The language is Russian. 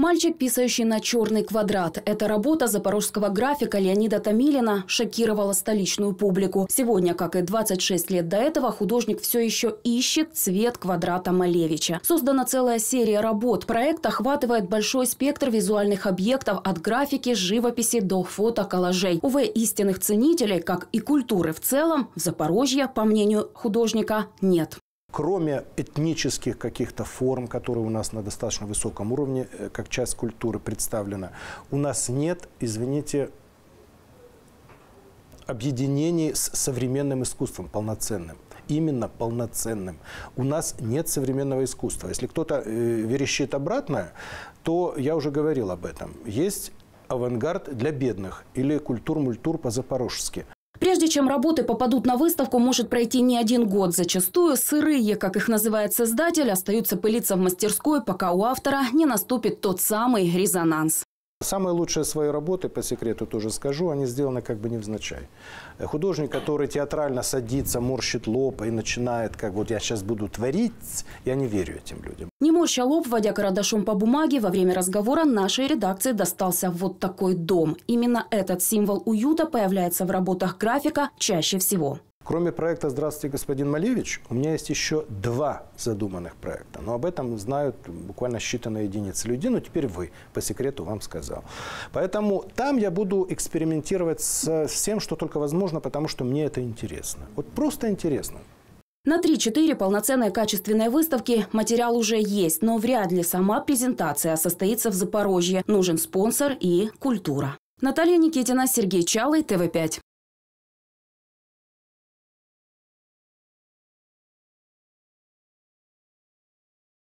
Мальчик, писающий на черный квадрат. Эта работа запорожского графика Леонида Томилина шокировала столичную публику. Сегодня, как и 26 лет до этого, художник все еще ищет цвет квадрата Малевича. Создана целая серия работ. Проект охватывает большой спектр визуальных объектов от графики, живописи до фотоколлажей. Увы, истинных ценителей, как и культуры в целом, в Запорожье, по мнению художника, нет кроме этнических каких-то форм, которые у нас на достаточно высоком уровне, э, как часть культуры представлена, у нас нет, извините, объединений с современным искусством полноценным именно полноценным. У нас нет современного искусства. Если кто-то э, верещит обратное, то я уже говорил об этом. Есть авангард для бедных или культур-мультур по-запорожски. Прежде чем работы попадут на выставку, может пройти не один год. Зачастую сырые, как их называет создатель, остаются пылиться в мастерской, пока у автора не наступит тот самый резонанс. Самые лучшие свои работы, по секрету тоже скажу, они сделаны как бы невзначай. Э, художник, который театрально садится, морщит лоб и начинает, как вот я сейчас буду творить, я не верю этим людям. Не морща лоб, водя карандашом по бумаге, во время разговора нашей редакции достался вот такой дом. Именно этот символ уюта появляется в работах графика чаще всего. Кроме проекта «Здравствуйте, господин Малевич», у меня есть еще два задуманных проекта. Но об этом знают буквально считанные единицы людей. Но теперь вы, по секрету вам сказал. Поэтому там я буду экспериментировать с всем, что только возможно, потому что мне это интересно. Вот просто интересно. На 3-4 полноценной качественной выставки материал уже есть, но вряд ли сама презентация состоится в Запорожье. Нужен спонсор и культура. Наталья Никитина, Сергей Чалый, ТВ5.